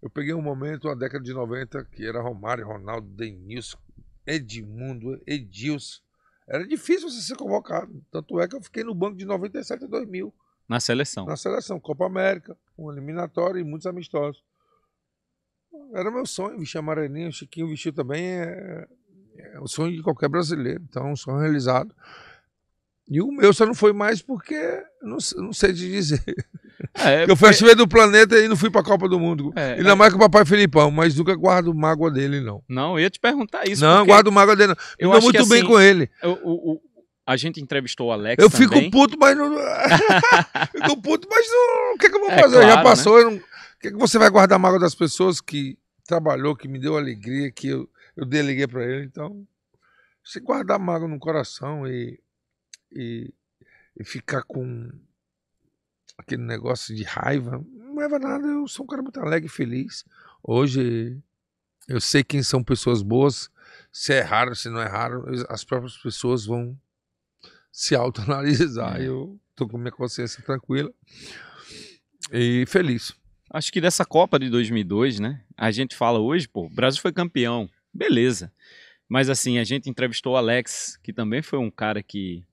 Eu peguei um momento, a década de 90, que era Romário, Ronaldo, Denilson, Edmundo, Edilson. Era difícil você ser convocado. Tanto é que eu fiquei no banco de 97 a 2000. Na seleção? Na seleção. Copa América, um eliminatório e muitos amistosos. Era meu sonho vestir a amarelinha. O Chiquinho vestiu também. É, é o é sonho de qualquer brasileiro. Então, é um sonho realizado. E o meu só não foi mais porque não, não sei te dizer. É, eu fui porque... do planeta e não fui pra Copa do Mundo. É, Ainda é... mais que o papai Felipão, mas nunca guardo mágoa dele, não. Não, eu ia te perguntar isso. Não, guardo mágoa dele, não. Eu Estou muito bem assim, com ele. o, o, a gente entrevistou o Alex. Eu também. fico puto, mas não. tô puto, mas não. O que, é que eu vou é fazer? Claro, Já passou. Né? Não... O que, é que você vai guardar mágoa das pessoas que trabalhou, que me deu alegria, que eu, eu deleguei pra ele? Então, você guardar mágoa no coração e, e, e ficar com aquele negócio de raiva. Não leva nada, eu sou um cara muito alegre e feliz. Hoje eu sei quem são pessoas boas, se é raro, se não é raro, as próprias pessoas vão se autoanalisar. É. Eu tô com minha consciência tranquila e feliz. Acho que dessa Copa de 2002, né? A gente fala hoje, pô, o Brasil foi campeão, beleza. Mas assim, a gente entrevistou o Alex, que também foi um cara que,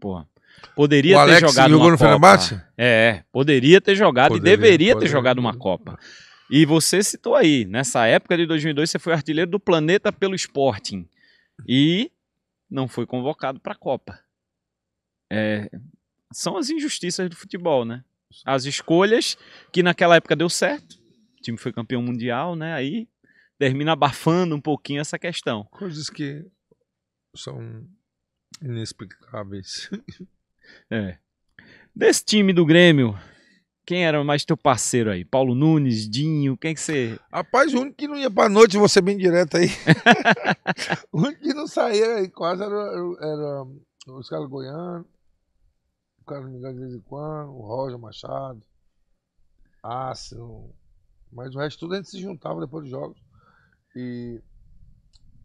pô, Poderia o ter Alex jogado jogou uma no Copa. É, poderia ter jogado poderia, e deveria poderia. ter jogado uma Copa. E você citou aí, nessa época de 2002 você foi artilheiro do planeta pelo Sporting e não foi convocado para a Copa. É, são as injustiças do futebol, né? As escolhas que naquela época deu certo, o time foi campeão mundial, né? Aí termina abafando um pouquinho essa questão. Coisas que são inexplicáveis. É. Desse time do Grêmio, quem era mais teu parceiro aí? Paulo Nunes, Dinho, quem é que você. Rapaz, o único que não ia pra noite, você bem direto aí. o único que não saía aí quase era, era os caras goianos, o Carlos Miguel de vez em quando, o Roger Machado, Ácido. Mas o resto tudo a gente se juntava depois dos jogos. E.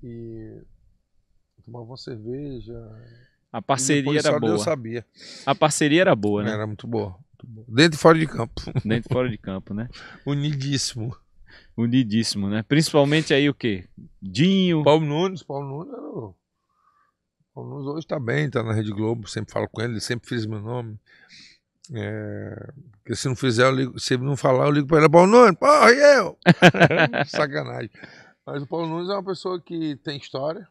E. Tomava uma cerveja. A parceria era boa. Eu sabia. A parceria era boa, né? Era muito boa. Muito boa. Dentro e fora de campo. Dentro e fora de campo, né? Unidíssimo. Unidíssimo, né? Principalmente aí o quê? Dinho. Paulo Nunes, Paulo Nunes era o... Paulo Nunes hoje tá bem, tá na Rede Globo, sempre falo com ele, sempre fiz meu nome. É, porque se não fizer, eu ligo, se ele não falar, eu ligo para ele, Paulo Nunes, porra, eu! Sacanagem. Mas o Paulo Nunes é uma pessoa que tem história,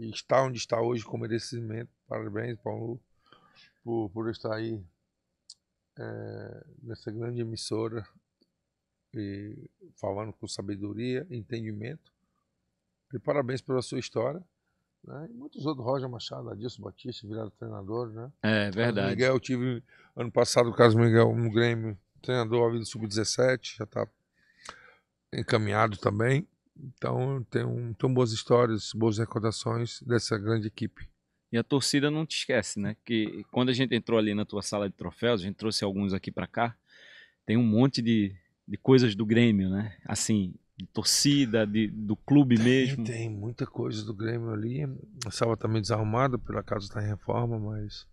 e está onde está hoje com merecimento. Parabéns, Paulo, por, por estar aí é, nessa grande emissora e falando com sabedoria, entendimento. E parabéns pela sua história. Né? E muitos outros, Roger Machado, Adilson Batista, virado treinador, né? É, verdade. Miguel, eu tive ano passado o caso Miguel no Grêmio, treinador ao vida sub-17, já está encaminhado também. Então, tem, um, tem boas histórias, boas recordações dessa grande equipe. E a torcida não te esquece, né? Que quando a gente entrou ali na tua sala de troféus, a gente trouxe alguns aqui para cá, tem um monte de, de coisas do Grêmio, né? Assim, de torcida, de, do clube tem, mesmo. Tem muita coisa do Grêmio ali. A sala está meio desarrumada, por acaso está em reforma, mas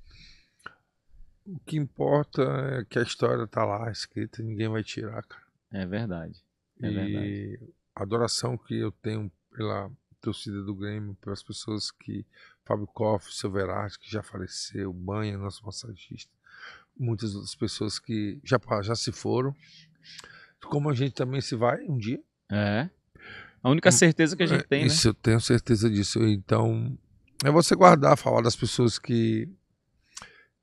o que importa é que a história está lá escrita e ninguém vai tirar, cara. É verdade. É e verdade a adoração que eu tenho pela torcida do Grêmio, pelas pessoas que Fábio Koff, Silverati, que já faleceu, Banha, nosso massagista, muitas outras pessoas que já, já se foram. Como a gente também se vai um dia. É. A única hum, certeza que a gente é, tem, né? Isso, né? eu tenho certeza disso. Então, é você guardar, falar das pessoas que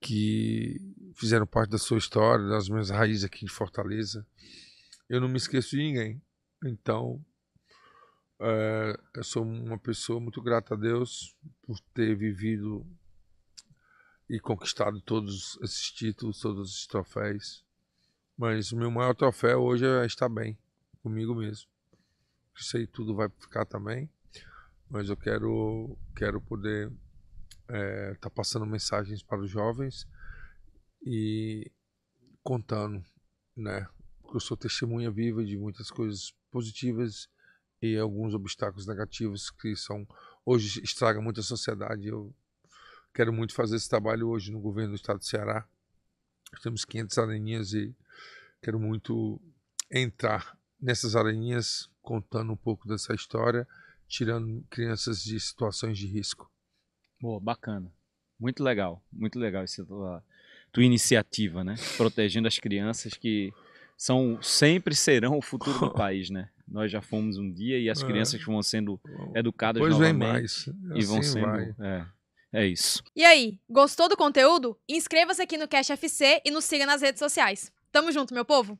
que fizeram parte da sua história, das minhas raízes aqui de Fortaleza. Eu não me esqueço de ninguém. Então, é, eu sou uma pessoa muito grata a Deus por ter vivido e conquistado todos esses títulos, todos esses troféus. Mas o meu maior troféu hoje é estar bem comigo mesmo. Isso aí tudo vai ficar também, mas eu quero, quero poder estar é, tá passando mensagens para os jovens e contando, né? Porque eu sou testemunha viva de muitas coisas positivas e alguns obstáculos negativos que são hoje estragam muito a sociedade. Eu quero muito fazer esse trabalho hoje no governo do estado do Ceará. temos 500 areninhas e quero muito entrar nessas areninhas contando um pouco dessa história, tirando crianças de situações de risco. Boa, bacana. Muito legal, muito legal essa tua, tua iniciativa, né? Protegendo as crianças que são sempre serão o futuro do país, né? Nós já fomos um dia e as é. crianças vão sendo educadas pois novamente. Vem mais. Assim e vão assim sendo. É, é isso. E aí, gostou do conteúdo? Inscreva-se aqui no Cash FC e nos siga nas redes sociais. Tamo junto, meu povo!